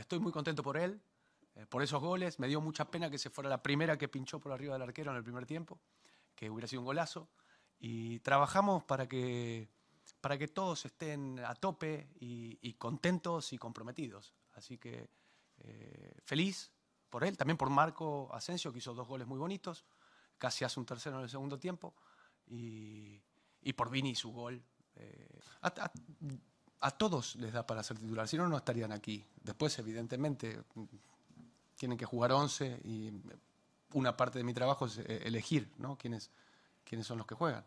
estoy muy contento por él, eh, por esos goles. Me dio mucha pena que se fuera la primera que pinchó por arriba del arquero en el primer tiempo, que hubiera sido un golazo. Y trabajamos para que, para que todos estén a tope y, contentos y comprometidos. Así que eh, feliz por él, también por Marco Asensio, que hizo dos goles muy bonitos, casi hace un tercero en el segundo tiempo, y, por Vini su gol. Eh, a todos les da para ser titular, si no, no estarían aquí. Después, evidentemente, tienen que jugar 11 y una parte de mi trabajo es eh, elegir ¿no? quiénes son los que juegan.